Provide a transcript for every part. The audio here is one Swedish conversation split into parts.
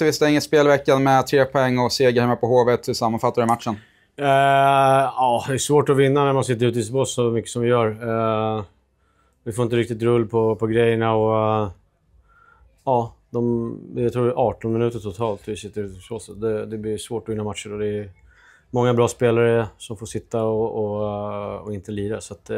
vi stänger spelveckan med tre poäng och seger hemma på HV. Hur sammanfattar du matchen? Uh, ja, det är svårt att vinna när man sitter ute i Sibos så mycket som vi gör. Uh, vi får inte riktigt rull på, på grejerna och... Uh, ja, jag tror det är 18 minuter totalt vi sitter ute i Sibos. Det, det blir svårt att vinna matcher och det är många bra spelare som får sitta och, och, och inte lira. Så att,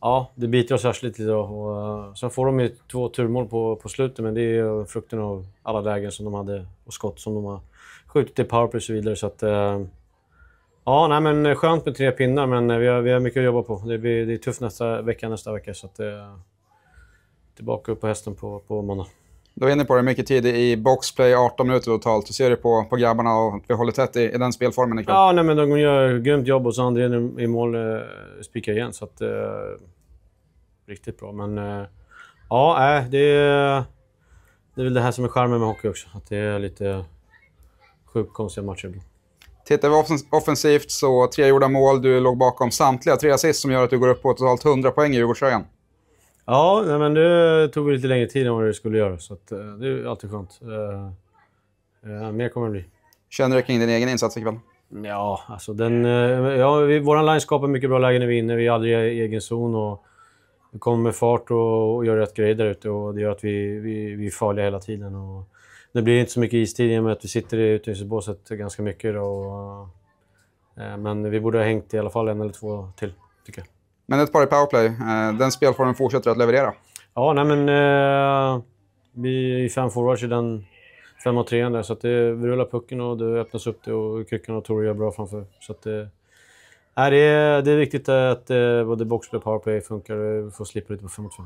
Ja, det biter oss i arslet lite. Då. Och, eh, sen får de ju två turmål på, på slutet, men det är frukten av alla lägen som de hade och skott som de har skjutit i powerplay och så vidare. Så att, eh, ja, nej, men skönt med tre pinnar, men eh, vi har, vi har mycket att jobba på. Det, blir, det är tufft nästa vecka, nästa vecka. Så att, tillbaka upp på hästen på, på måndag. Du var inne på det, mycket tid i boxplay, 18 minuter totalt. Hur ser du på, på grabbarna och att vi håller tätt i, i den spelformen ikväll? Ja, nej, men de gör ett grymt jobb och så André i mål eh, spikar igen. Så att, eh, riktigt bra, men eh, ja, äh, det, är, det är väl det här som är charmen med hockey också. Att det är lite sjukt konstiga matcher ibland. Tittar vi offensivt så tre gjorda mål, du låg bakom samtliga tre assist som gör att du går upp på totalt 100 poäng i Djurgårdströjan. Ja, men det tog lite längre tid än vad det skulle göra. Så att, eh, det är alltid skönt. Eh, eh, mer kommer det bli. Känner du kring din egen insats ikväll? Ja, alltså den... Eh, ja, vi, vår line skapar mycket bra lägen när vi är inne. Vi är aldrig i egen zon. Och, vi kommer med fart och, och gör rätt grejer där ute och det gör att vi, vi, vi är farliga hela tiden. Och det blir inte så mycket istid i och med att vi sitter i utrymningsbåset ganska mycket. Då, och, men vi borde ha hängt i alla fall en eller två till, tycker jag. Men ett par i powerplay. Eh, mm. den spelformen fortsätter att leverera. Ja, nej men... Eh, vi är fem forwards i den 5 och 3 där, så att det, vi rullar pucken och det öppnas upp det och Kycken och Tore gör bra framför. Så att det, eh, det, är, det är viktigt att eh, både boxplay och powerplay funkar och vi får slipa lite på 5 mot 5.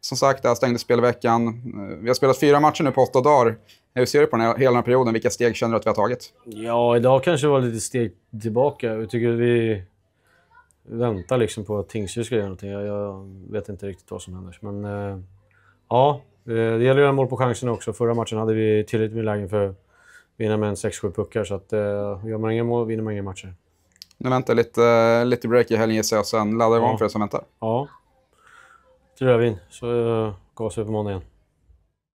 Som sagt, det här stängde spelveckan. Vi har spelat fyra matcher nu på åtta dagar. Hur ser du på den här, hela den här perioden? Vilka steg känner du att vi har tagit? Ja, idag kanske det var lite steg tillbaka. Jag tycker vi väntar liksom på att Tingsryd ska göra någonting. Jag, jag, vet inte riktigt vad som händer. Men eh, ja, eh, det gäller ju att göra mål på chansen också. Förra matchen hade vi tillräckligt med lägen för att vinna med en 6-7 puckar. Så att, eh, gör man inga mål vinner man inga matcher. Nu väntar lite, eh, lite break i helgen gissar jag, sen laddar igång ja. för det som väntar. Ja, till rödvin. Så eh, gasar vi på måndag igen.